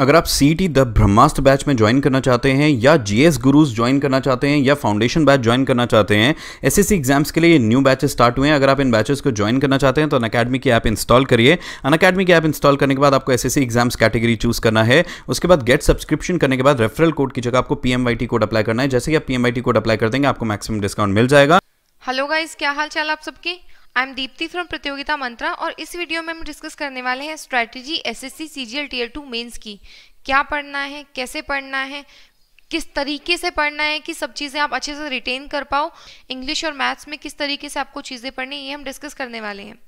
अगर आप C T the Brahmastra batch में ज्वाइन करना चाहते हैं या जी एस गुरुज ज्वाइन करना चाहते हैं या फाउंडेशन बैच ज्वाइन करना चाहते हैं एस एस सी एग्जाम्स के लिए न्यू बैचेस स्टार्ट हुए हैं अगर आप इन बैचेस को ज्वाइन करना चाहते हैं तो अन अकेडमी की ऐप इंस्टॉल करिए अन अकेडमी की ऐप इंस्टॉल करने के बाद आपको S S C exams category choose करना है उसके बाद गेट सब्सक्रिप्शन करने के बाद रेफरल कोड की जगह आपको P M Y T code apply करना है जैसे कि आप P M Y T code apply कर देंगे आपको मैक्सिमम डिस्काउंट मिल जाएगा हेलो गाइज क्या हाल चाल आप सबकी आई एम दीप्ति फ्रॉम प्रतियोगिता मंत्रा और इस वीडियो में हम डिस्कस करने वाले हैं strategy SSC CGL tier two mains की क्या पढ़ना है कैसे पढ़ना है किस तरीके से पढ़ना है कि सब चीज़ें आप अच्छे से रिटेन कर पाओ इंग्लिश और मैथ्स में किस तरीके से आपको चीज़ें पढ़नी ये हम डिस्कस करने वाले हैं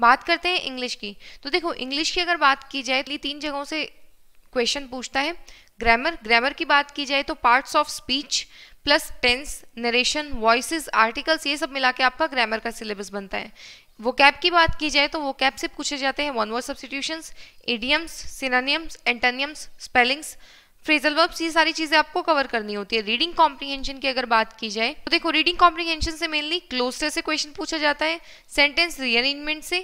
बात करते हैं इंग्लिश की तो देखो इंग्लिश की अगर बात की जाए तो ये तीन जगहों से क्वेश्चन पूछता है ग्रामर ग्रामर की बात की जाए तो parts of speech plus tense narration voice articles ये सब मिला के आपका ग्रामर का सिलेबस बनता है वो कैप की बात की जाए तो वो कैप से पूछे जाते हैं one word substitutions idioms synonyms antonyms spellings phrasal verbs ये सारी चीज़ें आपको कवर करनी होती है रीडिंग कॉम्प्रीहेंशन की अगर बात की जाए तो देखो रीडिंग कॉम्प्रीहेंशन से मेनली क्लोजर से क्वेश्चन पूछा जाता है सेंटेंस रीअरेंजमेंट से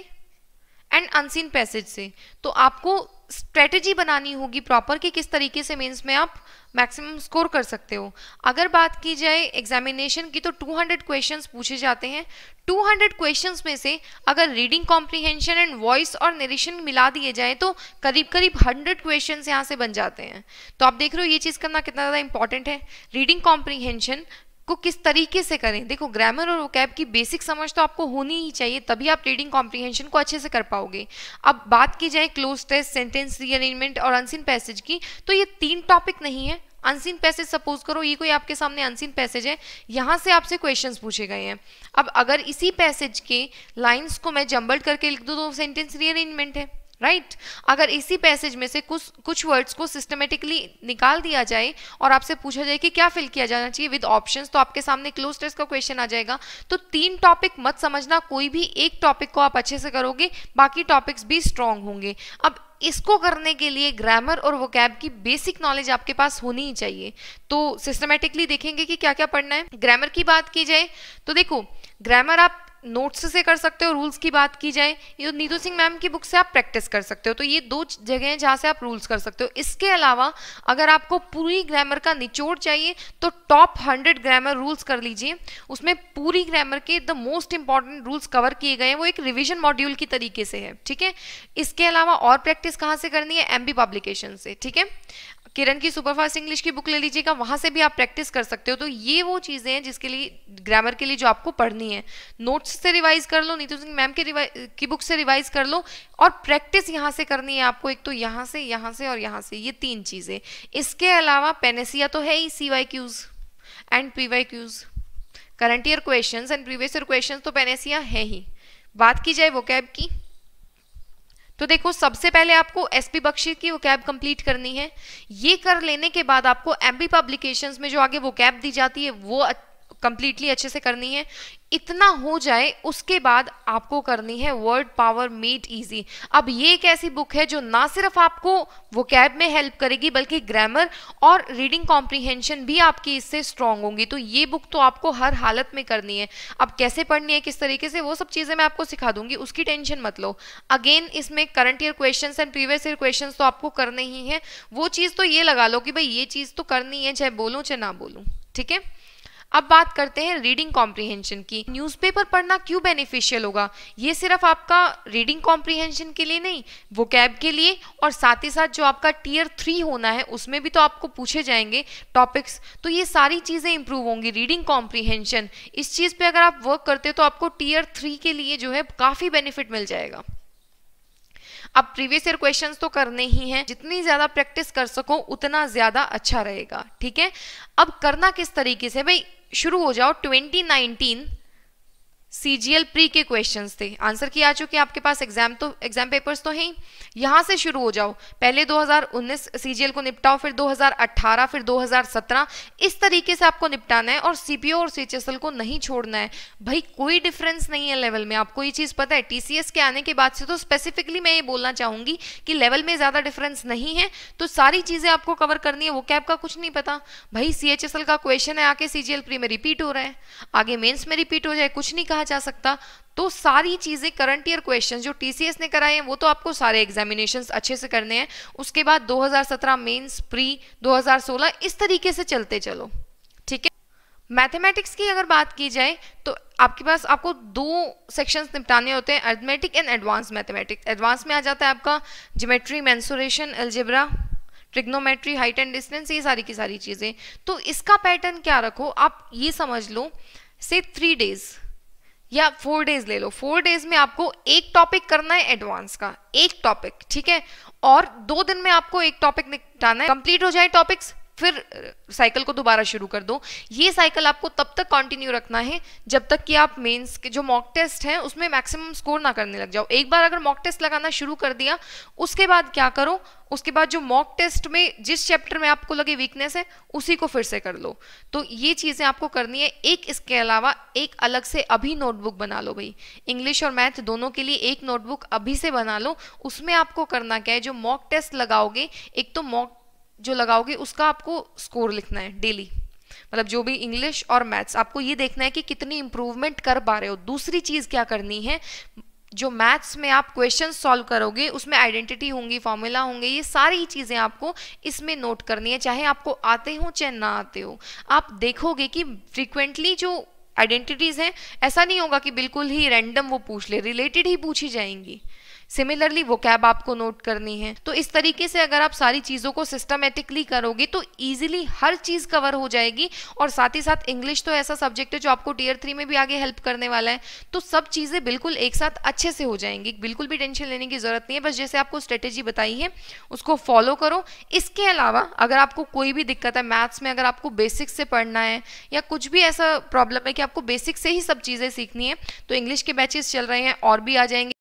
एंड अनसीन पैसेज से तो आपको स्ट्रेटजी बनानी होगी प्रॉपर कि किस तरीके से मेंस में आप मैक्सिमम स्कोर कर सकते हो अगर बात की जाए एग्जामिनेशन की तो 200 क्वेश्चंस पूछे जाते हैं 200 क्वेश्चंस में से अगर रीडिंग कॉम्प्रीहेंशन एंड वॉइस और नरेशन मिला दिए जाए तो करीब करीब 100 क्वेश्चंस यहाँ से बन जाते हैं तो आप देख रहे हो ये चीज़ करना कितना ज़्यादा इंपॉर्टेंट है रीडिंग कॉम्प्रीहेंशन को किस तरीके से करें देखो ग्रामर और वोकैब की बेसिक समझ तो आपको होनी ही चाहिए तभी आप रीडिंग कॉम्प्रीहेंशन को अच्छे से कर पाओगे अब बात की जाए क्लोज टेस्ट सेंटेंस रीअरेंजमेंट और अनसिन पैसेज की तो ये तीन टॉपिक नहीं है अनसीन पैसेज सपोज करो ये कोई आपके सामने अनसीन पैसेज है यहाँ से आपसे क्वेश्चन पूछे गए हैं अब अगर इसी पैसेज के लाइन्स को मैं जम्बल्ड करके लिख दूँ तो सेंटेंस रीअरेंजमेंट है राइट right? अगर इसी पैसेज में से कुछ कुछ वर्ड्स को सिस्टमेटिकली निकाल दिया जाए और आपसे पूछा जाए कि क्या फिल किया जाना चाहिए विद ऑप्शंस तो आपके सामने क्लोज टेस्ट का क्वेश्चन आ जाएगा तो तीन टॉपिक मत समझना कोई भी एक टॉपिक को आप अच्छे से करोगे बाकी टॉपिक्स भी स्ट्रांग होंगे अब इसको करने के लिए ग्रामर और वोकैब की बेसिक नॉलेज आपके पास होनी ही चाहिए तो सिस्टमेटिकली देखेंगे कि क्या क्या पढ़ना है ग्रामर की बात की जाए तो देखो ग्रामर आप नोट्स से कर सकते हो रूल्स की बात की जाए ये तो नीतू सिंह मैम की बुक से आप प्रैक्टिस कर सकते हो तो ये दो जगह हैं जहाँ से आप रूल्स कर सकते हो इसके अलावा अगर आपको पूरी ग्रामर का निचोड़ चाहिए तो टॉप हंड्रेड ग्रामर रूल्स कर लीजिए उसमें पूरी ग्रामर के the most important rules cover किए गए हैं वो एक रिविजन मॉड्यूल की तरीके से है ठीक है इसके अलावा और प्रैक्टिस कहाँ से करनी है एम पब्लिकेशन से ठीक है किरण की सुपरफास्ट इंग्लिश की बुक ले लीजिएगा वहां से भी आप प्रैक्टिस कर सकते हो तो ये वो चीज़ें हैं जिसके लिए ग्रामर के लिए जो आपको पढ़नी है नोट्स से रिवाइज कर लो नीतू सिंह मैम के की बुक से रिवाइज कर लो और प्रैक्टिस यहाँ से करनी है आपको एक तो यहाँ से यहाँ से और यहाँ से ये तीन चीज़ें इसके अलावा पेनेसिया तो है ही C Y Qs and P Y Qs current year question and previous year question तो पेनेसिया है ही बात की जाए वो कैब की तो देखो सबसे पहले आपको एसपी बख्शी की वो कैब कंप्लीट करनी है ये कर लेने के बाद आपको एमपी पब्लिकेशंस में जो आगे वो कैब दी जाती है वो कंप्लीटली अच्छे से करनी है इतना हो जाए उसके बाद आपको करनी है वर्ड पावर मेड इजी अब ये एक ऐसी बुक है जो ना सिर्फ आपको वो कैब में हेल्प करेगी बल्कि ग्रामर और रीडिंग कॉम्प्रीहेंशन भी आपकी इससे स्ट्रांग होंगी तो ये बुक तो आपको हर हालत में करनी है अब कैसे पढ़नी है किस तरीके से वो सब चीज़ें मैं आपको सिखा दूंगी उसकी टेंशन मत लो अगेन इसमें current year question and previous year question तो आपको करने ही हैं वो चीज़ तो ये लगा लो कि भाई ये चीज़ तो करनी है चाहे बोलूँ चाहे ना बोलूँ ठीक है अब बात करते हैं रीडिंग कॉम्प्रीहेंशन की न्यूज़पेपर पढ़ना क्यों बेनिफिशियल होगा ये सिर्फ आपका रीडिंग कॉम्प्रीहेंशन के लिए नहीं वो कैब के लिए और साथ ही साथ जो आपका टीयर थ्री होना है उसमें भी तो आपको पूछे जाएंगे टॉपिक्स तो ये सारी चीज़ें इंप्रूव होंगी रीडिंग कॉम्प्रीहेंशन इस चीज़ पर अगर आप वर्क करते हो तो आपको टीयर थ्री के लिए जो है काफ़ी बेनिफिट मिल जाएगा अब प्रीवियस ईयर क्वेश्चन तो करने ही हैं जितनी ज्यादा प्रैक्टिस कर सको उतना ज्यादा अच्छा रहेगा ठीक है अब करना किस तरीके से भाई शुरू हो जाओ 2019 सीजीएल प्री के क्वेश्चंस थे आंसर किया आ चुके आपके पास एग्जाम तो एग्जाम पेपर्स तो हैं यहां से शुरू हो जाओ पहले 2019 सीजीएल को निपटाओ फिर 2018 फिर 2017 इस तरीके से आपको निपटाना है और सीपीओ और सीएचएसएल को नहीं छोड़ना है भाई कोई डिफरेंस नहीं है लेवल में आपको ये चीज़ पता है टीसीएस के आने के बाद से तो स्पेसिफिकली मैं ये बोलना चाहूंगी कि लेवल में ज़्यादा डिफरेंस नहीं है तो सारी चीज़ें आपको कवर करनी है वो कैब का कुछ नहीं पता भाई सीएचएसएल का क्वेश्चन है आके सीजीएल प्री में रिपीट हो रहा है आगे मेन्स में रिपीट हो जाए कुछ नहीं कहा जा सकता तो सारी चीज़ें करंट ईयर क्वेश्चन जो टीसीएस ने कराए हैं वो तो आपको सारे एग्जामिनेशन अच्छे से करने हैं उसके बाद 2017 मेंस प्री 2016 इस तरीके से चलते चलो ठीक है मैथमेटिक्स की अगर बात की जाए तो आपके पास आपको दो सेक्शंस निपटाने होते हैं arithmetic and advance mathematics advance में आ जाता है आपका geometry mensuration algebra trigonometry height and distance ये सारी की सारी चीज़ें तो इसका पैटर्न क्या रखो आप ये समझ लो से थ्री डेज़ या फोर डेज ले लो फोर डेज में आपको एक टॉपिक करना है एडवांस का एक टॉपिक ठीक है और दो दिन में आपको एक टॉपिक निपटाना है कंप्लीट हो जाए टॉपिक्स फिर साइकिल को दोबारा शुरू कर दो ये साइकिल आपको तब तक कंटिन्यू रखना है जब तक कि आप मेंस के जो मॉक टेस्ट हैं उसमें मैक्सिमम स्कोर ना करने लग जाओ एक बार अगर मॉक टेस्ट लगाना शुरू कर दिया उसके बाद क्या करो उसके बाद जो मॉक टेस्ट में जिस चैप्टर में आपको लगे वीकनेस है उसी को फिर से कर लो तो ये चीज़ें आपको करनी है एक इसके अलावा एक अलग से अभी नोटबुक बना लो भाई इंग्लिश और मैथ दोनों के लिए एक नोटबुक अभी से बना लो उसमें आपको करना क्या है जो मॉक टेस्ट लगाओगे एक तो मॉक जो लगाओगे उसका आपको स्कोर लिखना है डेली मतलब जो भी इंग्लिश और मैथ्स आपको ये देखना है कि कितनी इम्प्रूवमेंट कर पा रहे हो दूसरी चीज़ क्या करनी है जो मैथ्स में आप क्वेश्चन सॉल्व करोगे उसमें आइडेंटिटी होंगी फॉर्मूला होंगे ये सारी चीज़ें आपको इसमें नोट करनी है चाहे आपको आते हो चाहे ना आते हो आप देखोगे कि फ्रिक्वेंटली जो आइडेंटिटीज़ हैं ऐसा नहीं होगा कि बिल्कुल ही रैंडम वो पूछ ले रिलेटेड ही पूछी जाएंगी सिमिलरली वो कैब आपको नोट करनी है तो इस तरीके से अगर आप सारी चीज़ों को सिस्टमेटिकली करोगे तो ईजिली हर चीज़ कवर हो जाएगी और साथ ही साथ इंग्लिश तो ऐसा सब्जेक्ट है जो आपको टीयर थ्री में भी आगे हेल्प करने वाला है तो सब चीज़ें बिल्कुल एक साथ अच्छे से हो जाएंगी बिल्कुल भी टेंशन लेने की ज़रूरत नहीं है बस जैसे आपको स्ट्रेटेजी बताई है उसको फॉलो करो इसके अलावा अगर आपको कोई भी दिक्कत है मैथ्स में अगर आपको बेसिक से पढ़ना है या कुछ भी ऐसा प्रॉब्लम है कि आपको बेसिक से ही सब चीज़ें सीखनी है तो इंग्लिश के बैचेस चल रहे हैं और भी आ जाएंगे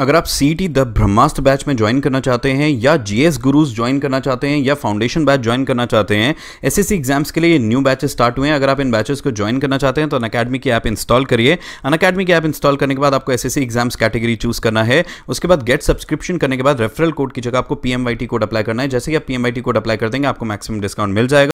अगर आप C T the Brahmastra batch में ज्वाइन करना चाहते हैं या जी एस गुरुज ज्वाइन करना चाहते हैं या फाउंडेशन बैच ज्वाइन करना चाहते हैं एस एस सी एग्जाम्स के लिए न्यू बैचेस स्टार्ट हुए हैं अगर आप इन बैचेस को ज्वाइन करना चाहते हैं तो अन अकेडमी की ऐप इंस्टॉल करिए अन अकेडमी की ऐप इंस्टॉल करने के बाद आपको S S C exams category choose करना है उसके बाद गेट सब्सक्रिप्शन करने के बाद रेफरल कोड की जगह आपको P M Y T code apply करना है जैसे कि आप P M Y T code apply कर देंगे आपको मैक्सिमम डिस्काउंट मिल जाएगा